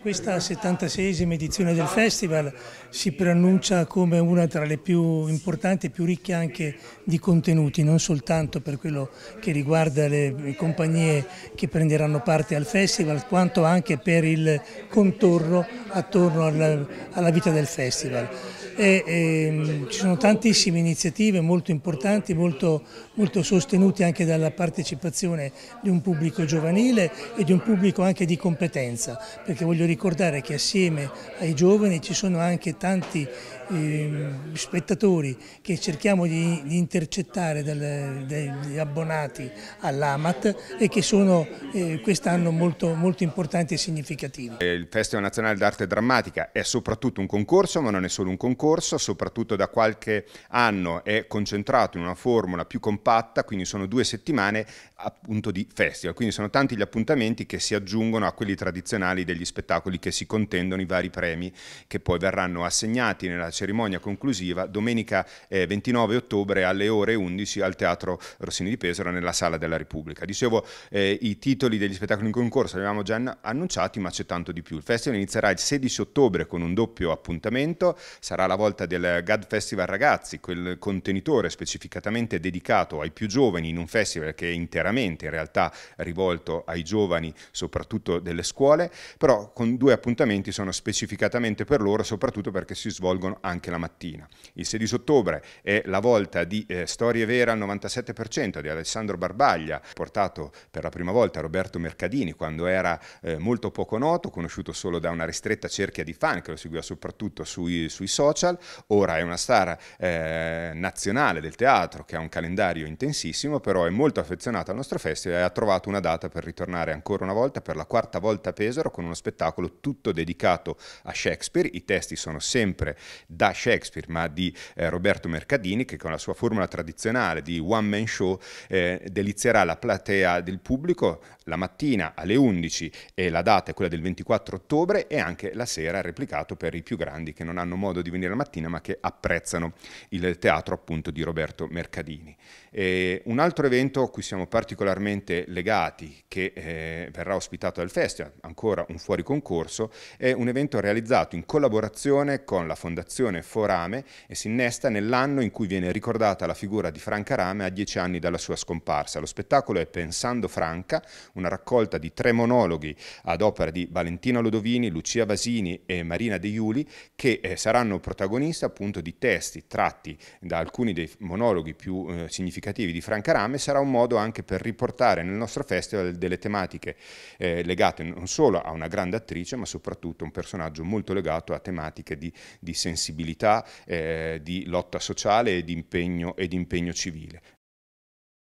Questa 76 edizione del festival si preannuncia come una tra le più importanti e più ricche anche di contenuti, non soltanto per quello che riguarda le compagnie che prenderanno parte al festival, quanto anche per il contorno attorno alla, alla vita del festival. E, e, ehm, ci sono tantissime iniziative molto importanti, molto, molto sostenute anche dalla partecipazione di un pubblico giovanile e di un pubblico anche di competenza, perché voglio ricordare che assieme ai giovani ci sono anche tanti eh, spettatori che cerchiamo di, di intercettare dal, dagli abbonati all'AMAT e che sono eh, quest'anno molto, molto importanti e significativi. Eh, il Festival Nazionale d'Arte Drammatica è soprattutto un concorso, ma non è solo un concorso, soprattutto da qualche anno è concentrato in una formula più compatta, quindi sono due settimane appunto di festival, quindi sono tanti gli appuntamenti che si aggiungono a quelli tradizionali degli spettacoli che si contendono i vari premi che poi verranno assegnati nella cerimonia conclusiva domenica eh, 29 ottobre alle ore 11 al Teatro Rossini di Pesaro nella Sala della Repubblica. Dicevo, eh, i titoli degli spettacoli in concorso li avevamo già annunciati, ma c'è tanto di più. Il festival inizierà il 16 ottobre con un doppio appuntamento, sarà la volta del GAD Festival Ragazzi, quel contenitore specificatamente dedicato ai più giovani in un festival che è interamente in realtà rivolto ai giovani, soprattutto delle scuole, però con due appuntamenti sono specificatamente per loro, soprattutto perché si svolgono anche anche la mattina. Il 16 ottobre è la volta di eh, Storie Vere al 97% di Alessandro Barbaglia, portato per la prima volta Roberto Mercadini quando era eh, molto poco noto, conosciuto solo da una ristretta cerchia di fan che lo seguiva soprattutto sui, sui social, ora è una star eh, nazionale del teatro che ha un calendario intensissimo, però è molto affezionato al nostro festival e ha trovato una data per ritornare ancora una volta per la quarta volta a Pesaro con uno spettacolo tutto dedicato a Shakespeare, i testi sono sempre da Shakespeare ma di eh, Roberto Mercadini che con la sua formula tradizionale di one man show eh, delizierà la platea del pubblico la mattina alle 11 e la data è quella del 24 ottobre e anche la sera replicato per i più grandi che non hanno modo di venire la mattina ma che apprezzano il teatro appunto di Roberto Mercadini. E un altro evento a cui siamo particolarmente legati che eh, verrà ospitato dal festival, ancora un fuori concorso, è un evento realizzato in collaborazione con la Fondazione associazione Forame e si innesta nell'anno in cui viene ricordata la figura di Franca Rame a dieci anni dalla sua scomparsa. Lo spettacolo è Pensando Franca, una raccolta di tre monologhi ad opera di Valentina Lodovini, Lucia Vasini e Marina De Iuli che eh, saranno protagoniste appunto di testi tratti da alcuni dei monologhi più eh, significativi di Franca Rame. Sarà un modo anche per riportare nel nostro festival delle tematiche eh, legate non solo a una grande attrice ma soprattutto a un personaggio molto legato a tematiche di, di sensibilità sensibilità eh, di lotta sociale e di impegno, e di impegno civile.